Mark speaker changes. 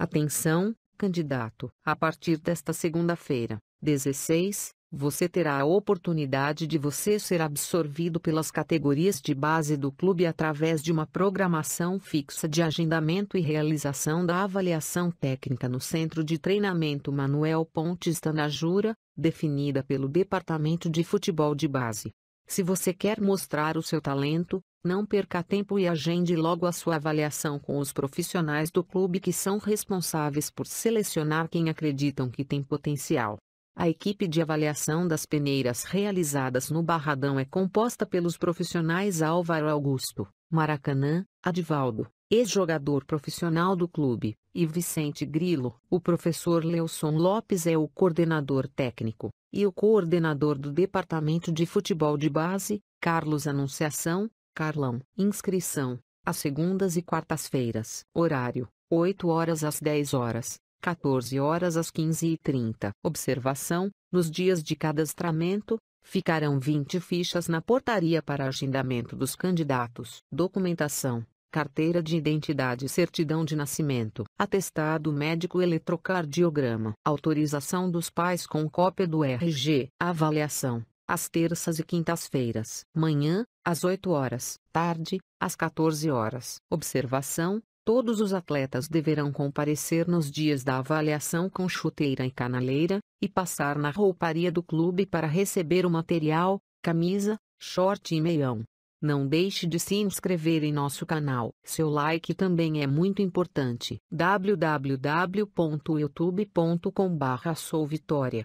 Speaker 1: Atenção, candidato! A partir desta segunda-feira, 16, você terá a oportunidade de você ser absorvido pelas categorias de base do clube através de uma programação fixa de agendamento e realização da avaliação técnica no Centro de Treinamento Manuel Pontes Tanajura, definida pelo Departamento de Futebol de Base. Se você quer mostrar o seu talento, não perca tempo e agende logo a sua avaliação com os profissionais do clube que são responsáveis por selecionar quem acreditam que tem potencial. A equipe de avaliação das peneiras realizadas no Barradão é composta pelos profissionais Álvaro Augusto, Maracanã, Adivaldo, ex-jogador profissional do clube, e Vicente Grilo. O professor Leuson Lopes é o coordenador técnico, e o coordenador do Departamento de Futebol de Base, Carlos Anunciação, Carlão. Inscrição, às segundas e quartas-feiras. Horário, 8 horas às 10 horas, 14 horas às 15 e 30. Observação, nos dias de cadastramento, Ficarão 20 fichas na portaria para agendamento dos candidatos. Documentação: carteira de identidade, e certidão de nascimento, atestado médico eletrocardiograma, autorização dos pais com cópia do RG, avaliação às terças e quintas-feiras, manhã, às 8 horas, tarde, às 14 horas. Observação: todos os atletas deverão comparecer nos dias da avaliação com chuteira e canaleira e passar na rouparia do clube para receber o material, camisa, short e meião. Não deixe de se inscrever em nosso canal. Seu like também é muito importante. www.youtube.com/souvitoria